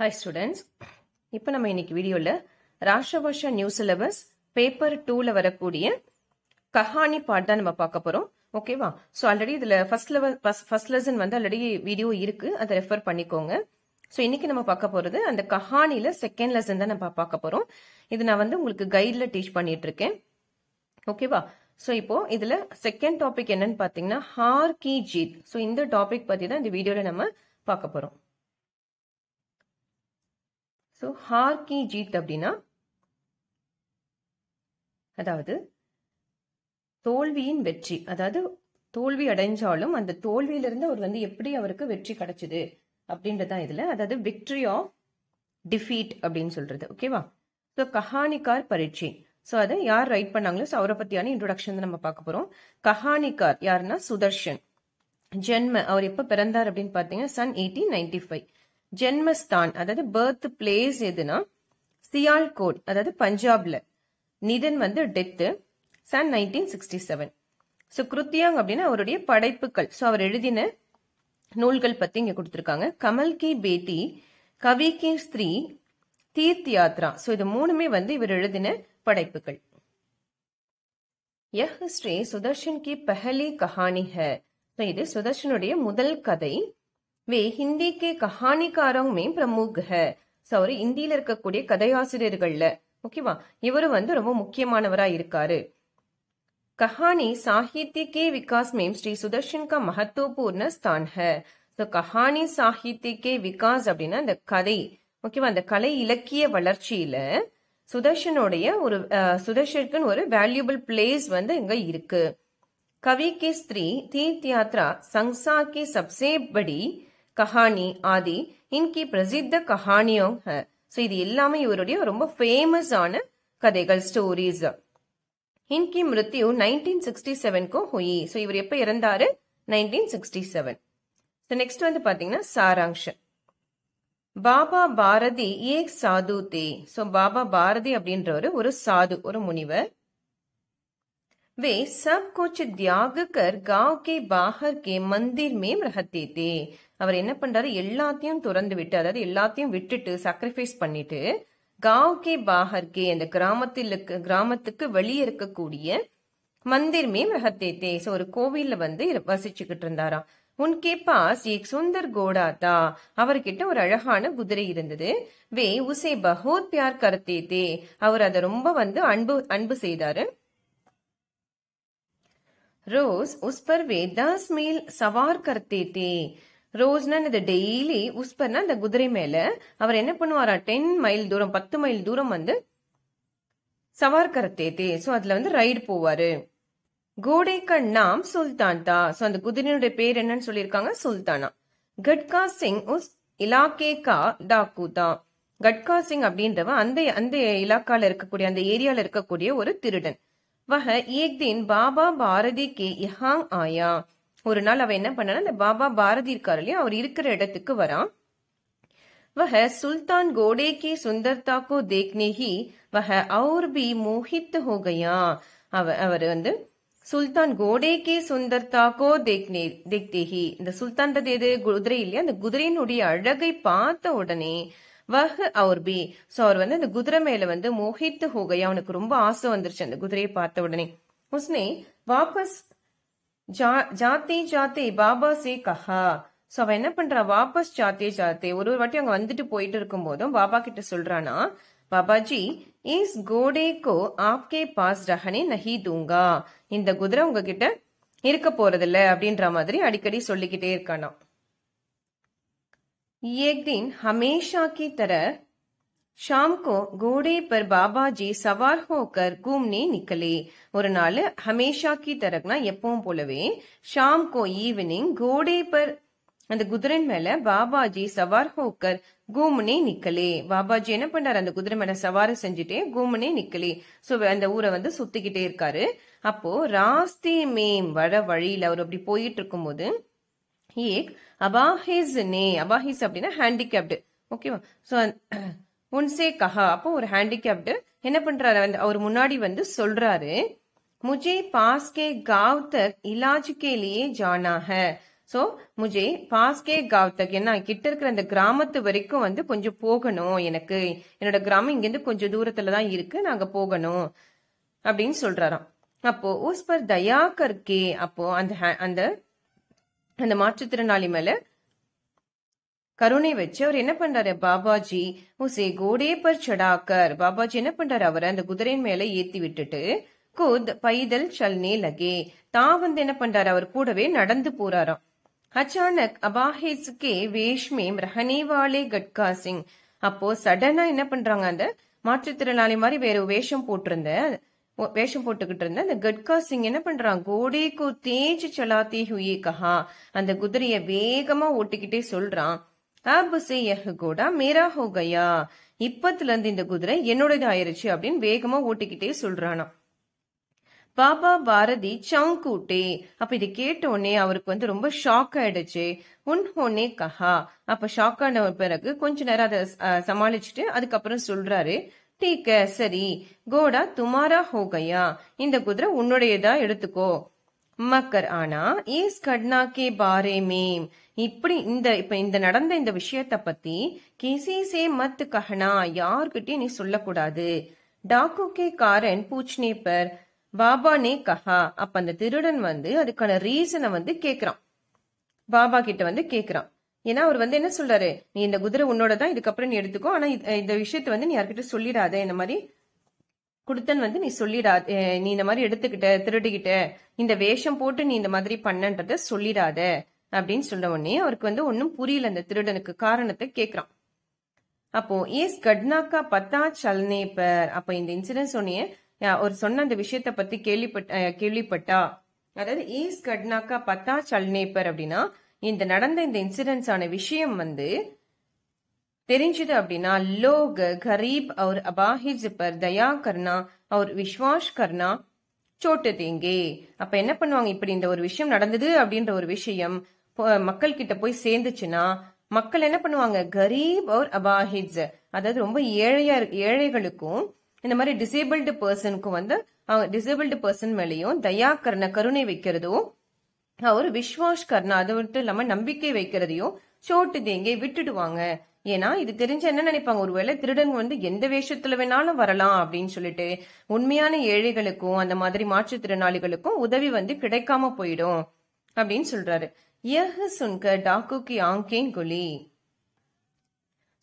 hi students இப்போ நம்ம இன்னைக்கு வீடியோவில் Rashtra Bhasha new syllabus paper டூவில் வரக்கூடிய கஹானி பாட் தான் நம்ம பார்க்க போகிறோம் ஓகேவா ஸோ ஆல்ரெடி இதில் ஃபர்ஸ்ட் லெவல் ஃபர்ஸ்ட் லெசன் வந்து ஆல்ரெடி வீடியோ இருக்குது அதை ரெஃபர் பண்ணிக்கோங்க ஸோ இன்னைக்கு நம்ம பார்க்க போகிறது அந்த கஹானியில் செகண்ட் லெசன் தான் நம்ம பார்க்க போகிறோம் இது நான் வந்து உங்களுக்கு கைடில் டீச் பண்ணிட்டு இருக்கேன் ஓகேவா ஸோ இப்போ இதில் செகண்ட் டாபிக் என்னன்னு பார்த்தீங்கன்னா ஹார் கி ஜீத் ஸோ இந்த டாபிக் பற்றி தான் இந்த வீடியோவில் நம்ம பார்க்க போகிறோம் ஸோ ஹார் கி ஜீத் அப்படின்னா அதாவது தோல்வியின் வெற்றி அதாவது தோல்வி அடைஞ்சாலும் அந்த தோல்வியிலிருந்து அவர் வந்து எப்படி அவருக்கு வெற்றி கிடைச்சது அப்படின்றதான் இதுல இதில் அதாவது விக்ட்ரி ஆஃப் டிஃபீட் அப்படின்னு சொல்றது ஓகேவா ஸோ கஹானிகார் பரீட்சை ஸோ அதை யார் ரைட் பண்ணாங்களோ ஸோ அவரை பற்றியான இன்ட்ரோடக்ஷன் நம்ம பார்க்க போகிறோம் கஹானிகார் யாருன்னா சுதர்ஷன் ஜென்ம அவர் எப்போ பிறந்தார் அப்படின்னு பார்த்தீங்கன்னா சன் எயிட்டீன் நைன்டி ஃபைவ் ஜென்மஸ்தான் அதாவது பர்த் பிளேஸ் எதுனா சியால்கோட் அதாவது பஞ்சாப்ல நிதன் வந்து டெத்து சன் நைன்டீன் சிக்ஸ்டி செவன் ஸோ கிருத்தியாங் அப்படின்னா அவருடைய படைப்புகள் ஸோ அவர் எழுதின நூல்கள் பத்தி இங்க கொடுத்துருக்காங்க கமல் கி பேட்டி கவி கி ஸ்திரீ தீர்த் யாத்ரா ஸோ இது மூணுமே வந்து இவர் எழுதின படைப்புகள் யஹ் ஸ்ரீ சுதர்ஷன் கி பெஹலி கஹானி ஹ இது சுதர்ஷனுடைய முதல் கதை வே ஹிந்தி கே कहानीकारों में प्रमुख है ஸோ அவர் இந்தியில இருக்கக்கூடிய கதையாசிரியர்கள்ல ஓகேவா இவரும் வந்து ரொம்ப முக்கியமானவரா இருக்காரு கஹானி சாகித்ய கே விகாஸ் மேம் ஸ்ரீ சுதர்ஷன் கா மகத்துவபூர்ண ஸ்தான் ஹே ஸோ கஹானி சாகித்ய கே விகாஸ் அப்படின்னா அந்த கதை ஓகேவா அந்த கலை இலக்கிய வளர்ச்சியில சுதர்ஷனுடைய ஒரு சுதர்ஷனுக்குன்னு ஒரு வேல்யூபிள் பிளேஸ் வந்து இங்க இருக்கு கவி கி ஸ்திரீ தீர்த் யாத்ரா சங்சா கே சப்சே படி கஹானி ஆதி இன்கி பிரசித்த கஹானியோ சோ ஸோ இது எல்லாமே இவருடைய ரொம்ப ஃபேமஸான கதைகள் ஸ்டோரிஸ் இன்கி மிருத்தியு நைன்டீன் சிக்ஸ்டி செவன்க்கும் ஹொயி ஸோ இவர் எப்போ இறந்தாரு nineteen sixty seven so next வந்து பார்த்தீங்கன்னா சாராங்ஷ் பாபா பாரதி ஏக் சாது தே ஸோ பாபா பாரதி அப்படின்றவர் ஒரு சாது ஒரு முனிவர் वे सब कुछ தியாக कर गांव के बाहर के मंदिर में रहते थे அவர் என்ன பண்றாரு எல்லாத்தையும் துறந்து விட்டு அதாவது எல்லாத்தையும் விட்டுட்டு சாக்ரிஃபைஸ் பண்ணிட்டு காவ் கே பாஹர் கே அந்த கிராமத்தில் கிராமத்துக்கு வெளியே இருக்கக்கூடிய மந்திர் மே ரஹத்தே தே ஸோ ஒரு கோவில்ல வந்து வசிச்சுக்கிட்டு இருந்தாராம் உன்கே பாஸ் ஏக் சுந்தர் கோடா தா அவர்கிட்ட ஒரு அழகான குதிரை இருந்தது வே உசே பஹோத் பியார் கரத்தே தே அவர் அதை ரொம்ப வந்து அன்பு அன்பு செய்தாரு ரோஸ் उस पर वे दस मील सवार करते थे ரோஸ்னா இந்த டெய்லி உஸ்பர்னா அந்த குதிரை மேல அவர் என்ன பண்ணுவாரா டென் மைல் தூரம் பத்து மைல் தூரம் வந்து சவார் தே ஸோ அதுல வந்து ரைடு போவாரு கோடைக்கண் நாம் சுல்தான் தா ஸோ அந்த குதிரையினுடைய பேர் என்னன்னு சொல்லியிருக்காங்க சுல்தானா கட்கா சிங் உஸ் இலாக்கே கா டாக்கு தான் கட்கா சிங் அப்படின்றவன் அந்த அந்த இலாக்கால இருக்கக்கூடிய அந்த ஏரியால இருக்கக்கூடிய ஒரு திருடன் வஹ ஏக் தின் பாபா பாரதி கே இஹாங் ஆயா ஒரு நாள் அவ என்ன பண்ணா அந்த பாபா பாரதி இருக்காரு இல்லையா அவர் இருக்கிற இடத்துக்கு வரான் வஹ சுல்தான் கோடே கே சுந்தர்தா கோ தேக்னேஹி வஹ அவர் பி மோஹித் ஹோ கயா அவ அவர் வந்து சுல்தான் கோடே கே சுந்தர்தா கோ தேக்னே தேக்தேஹி இந்த சுல்தான் எது குதிரை இல்லையா அந்த குதிரையினுடைய அழகை பார்த்த உடனே வஹ் அவர் பி சோ அவர் வந்து அந்த குதிரை மேல வந்து மோஹித்து ஹோகை அவனுக்கு ரொம்ப ஆசை வந்துருச்சு அந்த குதிரையை பார்த்த உடனே உஸ்னே வாபஸ் ஜாத்தி ஜாத்தி பாபா சே கஹா சோ அவன் என்ன பண்றா வாபஸ் ஜாத்தே ஜாத்தே ஒரு ஒரு வாட்டி அவங்க வந்துட்டு போயிட்டு இருக்கும் போதும் பாபா கிட்ட சொல்றானா பாபாஜி இஸ் கோடேக்கோ ஆப்கே பாஸ் ரஹனே நஹி தூங்கா இந்த குதிரை உங்ககிட்ட இருக்க இல்ல அப்படின்ற மாதிரி அடிக்கடி சொல்லிக்கிட்டே இருக்கானா एक दिन हमेशा की तरह शाम को घोड़े पर बाबा जी सवार होकर घूमने निकले ஒரு நாள் तरह ना எப்பவும் போலவே ஷாம் கோ ஈவினிங் घोड़े पर அந்த குதிரை மேல பாபாஜி சவார் ஹோக்கர் கூமுனே நிக்கலே பாபாஜி என்ன பண்றாரு அந்த குதிரை மேல சவாரி செஞ்சுட்டே கூமுனே நிக்கலே சோ அந்த ஊரை வந்து சுத்திக்கிட்டே இருக்காரு அப்போ ராஸ்தி மேம் வர வழியில அவர் அப்படி போயிட்டு இருக்கும் போது ஏக் அபாஹிஸ் நே அபாஹிஸ் அப்படின்னா ஹேண்டிகேப்டு ஓகேவா ஸோ உன்சே கஹா அப்போ ஒரு ஹேண்டிகேப்டு என்ன பண்றாரு வந்து அவர் முன்னாடி வந்து சொல்றாரு முஜே பாஸ்கே கே காவ் தக் லியே ஜானா ஹை ஸோ முஜே பாஸ்கே காவ் என்ன கிட்ட இருக்கிற அந்த கிராமத்து வரைக்கும் வந்து கொஞ்சம் போகணும் எனக்கு என்னோட கிராமம் இங்கேருந்து கொஞ்சம் தூரத்துல தான் இருக்கு நாங்க போகணும் அப்படின்னு சொல்றாராம் அப்போ ஊஸ்பர் பர் தயா கர்கே அப்போ அந்த அந்த அந்த மாற்றுத்திறனாளி மேல கருணை வச்சு அவர் என்ன பண்றாரு பாபாஜி உசே கோடே பர் சடாக்கர் பாபாஜி என்ன பண்றாரு அவரை அந்த குதிரையின் மேல ஏத்தி விட்டுட்டு குத் பைதல் சல்னே லகே தான் வந்து என்ன பண்றாரு அவர் கூடவே நடந்து போறாராம் அச்சானக் அபாஹேஸ்கே வேஷ்மே ரஹனேவாலே கட்கா சிங் அப்போ சடனா என்ன பண்றாங்க அந்த மாற்றுத்திறனாளி மாதிரி வேற வேஷம் போட்டிருந்த வேஷம் போட்டுக்கிட்டு இருந்த அந்த கட்கா சிங் என்ன பண்றான் கோடேக்கு தேஜ் சலாத்தி ஹுயே கஹா அந்த குதிரைய வேகமா ஓட்டிக்கிட்டே சொல்றான் ஆபுசே யஹ் கோடா மேரா ஹோ கயா இப்பத்துல இருந்து இந்த குதிரை என்னோடது ஆயிருச்சு அப்படின்னு வேகமா ஓட்டிக்கிட்டே சொல்றானா பாபா பாரதி சவுங்கூட்டே அப்ப இதை கேட்டோடனே அவருக்கு வந்து ரொம்ப ஷாக் ஆயிடுச்சு உன்ஹோனே கஹா அப்ப ஷாக் ஆன பிறகு கொஞ்ச நேரம் அதை சமாளிச்சுட்டு அதுக்கப்புறம் சொல்றாரு டீக் சரி கோடா துமாரா ஹோகையா இந்த குதிரை உன்னுடையதா எடுத்துக்கோ மக்கர் ஆனா ஏஸ் கட்னா கே பாரே மேம் இப்படி இந்த இப்ப இந்த நடந்த இந்த விஷயத்த பத்தி கிசிசே மத் கஹனா யார்கிட்டயும் நீ சொல்லக்கூடாது டாக்கு கே காரன் பூச்னே பர் பாபா நே கஹா அப்ப அந்த திருடன் வந்து அதுக்கான ரீசனை வந்து கேக்குறான் பாபா கிட்ட வந்து கேக்குறான் ஏன்னா அவர் வந்து என்ன சொல்றாரு நீ இந்த குதிரை உன்னோட தான் இதுக்கப்புறம் நீ எடுத்துக்கோ ஆனா இந்த விஷயத்த வந்து நீ யார்கிட்ட சொல்லிடாத இந்த மாதிரி குடுத்தன் வந்து நீ சொல்லிடா நீ இந்த மாதிரி எடுத்துக்கிட்ட திருடிக்கிட்ட இந்த வேஷம் போட்டு நீ இந்த மாதிரி பண்ணன்றத சொல்லிடாத அப்படின்னு சொன்ன உடனே அவருக்கு வந்து ஒன்னும் புரியல அந்த திருடனுக்கு காரணத்தை கேக்குறான் அப்போ ஏஸ் கட்னாக்கா பத்தா சல்னே பர் அப்ப இந்த இன்சிடென்ட் சொன்னியே ஒரு சொன்ன அந்த விஷயத்த பத்தி கேள்விப்பட்ட கேள்விப்பட்டா அதாவது ஏஸ் கட்னாக்கா பத்தா சல்னே பர் அப்படின்னா இந்த நடந்த இந்த இன்சிடென்ட்ஸான விஷயம் வந்து தெரிஞ்சது அப்படின்னா லோக கரீப் அவர் அபாஹிஜ் பர் தயா கர்ணா அவர் விஸ்வாஸ் கர்ணா சோட்டு தேங்கே அப்ப என்ன பண்ணுவாங்க இப்படி இந்த ஒரு விஷயம் நடந்தது அப்படின்ற ஒரு விஷயம் மக்கள் கிட்ட போய் சேர்ந்துச்சுன்னா மக்கள் என்ன பண்ணுவாங்க கரீப் அவர் அபாஹிஜ் அதாவது ரொம்ப ஏழையா ஏழைகளுக்கும் இந்த மாதிரி டிசேபிள்டு பர்சனுக்கும் வந்து டிசேபிள்டு பர்சன் மேலேயும் தயா கருணை கருணை வைக்கிறதும் அவர் விஸ்வாஸ் கர்ணா அது மட்டும் இல்லாம நம்பிக்கை வைக்கிறதையும் சோட்டு தேங்கி விட்டுடுவாங்க ஏன்னா இது தெரிஞ்ச என்ன நினைப்பாங்க ஒருவேளை திருடன் வந்து எந்த வேஷத்துல வேணாலும் வரலாம் அப்படின்னு சொல்லிட்டு உண்மையான ஏழைகளுக்கும் அந்த மாதிரி மாற்றுத்திறனாளிகளுக்கும் உதவி வந்து கிடைக்காம போயிடும் அப்படின்னு சொல்றாரு யஹ் சுன்க டாக்குக்கு ஆங்கேன் குலி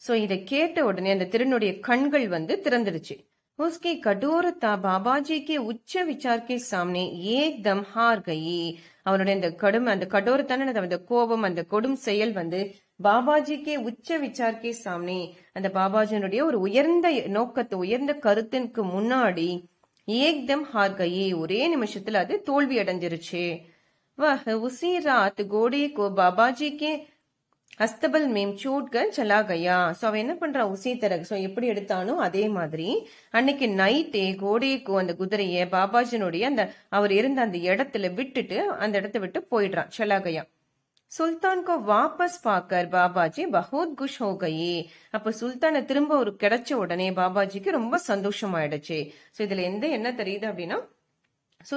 சோ இதை கேட்ட உடனே அந்த திருனுடைய கண்கள் வந்து திறந்துடுச்சு उसकी கடோரத்தா बाबा जी के उच्च विचार के सामने एकदम हार गई அவனுடைய அந்த கடும் அந்த கடோரத்தான அந்த கோபம் அந்த கொடும் செயல் வந்து பாபாஜிக்கு உச்ச விச்சார்க்கே சாமி அந்த பாபாஜியினுடைய ஒரு உயர்ந்த நோக்கத்தை உயர்ந்த கருத்திற்கு முன்னாடி ஏக்தம் ஹார்கையே ஒரே நிமிஷத்துல அது தோல்வி அடைஞ்சிருச்சு வஹ் உசி ராத் கோடே கோ பாபாஜி அஸ்தபல் மேம் சூட்கள் சலா கயா ஸோ அவன் என்ன பண்றா உசி தரகு ஸோ எப்படி எடுத்தானோ அதே மாதிரி அன்னைக்கு நைட்டே கோடேக்கு அந்த குதிரையை பாபாஜனுடைய அந்த அவர் இருந்த அந்த இடத்துல விட்டுட்டு அந்த இடத்த விட்டு போயிடுறான் சலா கயா சுல்தான் கோ வாபஸ் பாக்கர் பாபாஜி பகோத் குஷ் ஹோ கயி அப்ப சுல்தானை திரும்ப ஒரு கிடைச்ச உடனே பாபாஜிக்கு ரொம்ப சந்தோஷம் ஆயிடுச்சு ஸோ இதுல எந்த என்ன தெரியுது அப்படின்னா ஸோ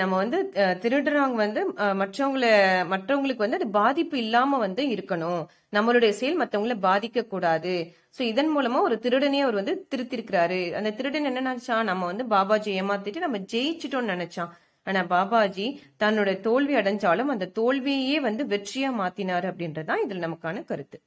நம்ம வந்து திருடுறவங்க வந்து மற்றவங்கள மற்றவங்களுக்கு வந்து அது பாதிப்பு இல்லாம வந்து இருக்கணும் நம்மளுடைய செயல் மற்றவங்கள பாதிக்க கூடாது ஸோ இதன் மூலமா ஒரு திருடனே அவர் வந்து திருத்திருக்கிறாரு அந்த திருடன் என்ன நினைச்சான் நம்ம வந்து பாபாஜி ஏமாத்திட்டு நம்ம ஜெயிச்சிட்டோம்னு நினைச்சான் ஆனா பாபாஜி தன்னோட தோல்வி அடைஞ்சாலும் அந்த தோல்வியே வந்து வெற்றியா மாத்தினாரு அப்படின்றதான் இதுல நமக்கான கருத்து